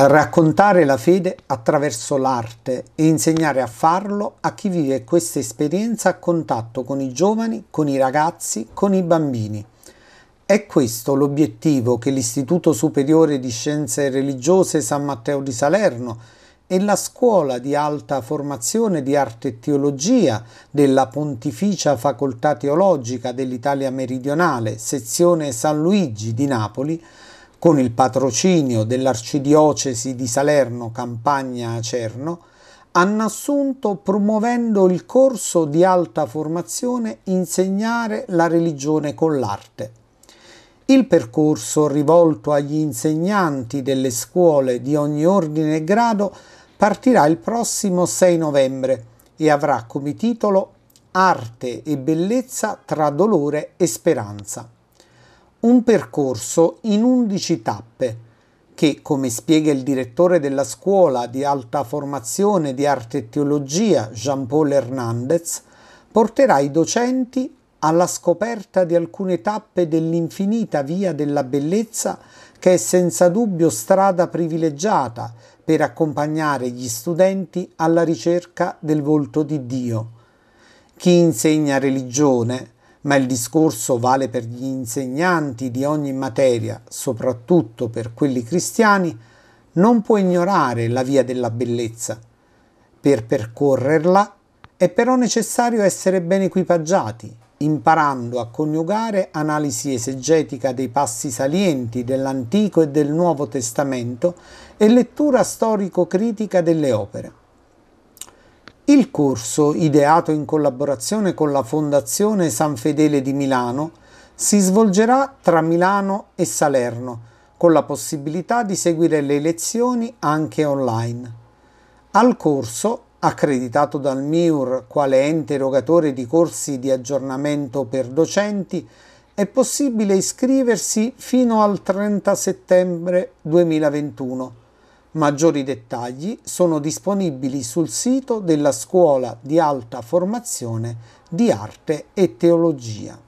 Raccontare la fede attraverso l'arte e insegnare a farlo a chi vive questa esperienza a contatto con i giovani, con i ragazzi, con i bambini. È questo l'obiettivo che l'Istituto Superiore di Scienze Religiose San Matteo di Salerno e la Scuola di Alta Formazione di Arte e Teologia della Pontificia Facoltà Teologica dell'Italia Meridionale, sezione San Luigi di Napoli, con il patrocinio dell'Arcidiocesi di Salerno Campagna Acerno, hanno assunto promuovendo il corso di alta formazione Insegnare la religione con l'arte. Il percorso rivolto agli insegnanti delle scuole di ogni ordine e grado partirà il prossimo 6 novembre e avrà come titolo Arte e bellezza tra dolore e speranza. Un percorso in 11 tappe che, come spiega il direttore della scuola di alta formazione di arte e teologia Jean-Paul Hernandez, porterà i docenti alla scoperta di alcune tappe dell'infinita via della bellezza che è senza dubbio strada privilegiata per accompagnare gli studenti alla ricerca del volto di Dio. Chi insegna religione ma il discorso vale per gli insegnanti di ogni materia, soprattutto per quelli cristiani, non può ignorare la via della bellezza. Per percorrerla è però necessario essere ben equipaggiati, imparando a coniugare analisi esegetica dei passi salienti dell'Antico e del Nuovo Testamento e lettura storico-critica delle opere. Il corso, ideato in collaborazione con la Fondazione San Fedele di Milano, si svolgerà tra Milano e Salerno, con la possibilità di seguire le lezioni anche online. Al corso, accreditato dal MIUR quale ente erogatore di corsi di aggiornamento per docenti, è possibile iscriversi fino al 30 settembre 2021 Maggiori dettagli sono disponibili sul sito della Scuola di Alta Formazione di Arte e Teologia.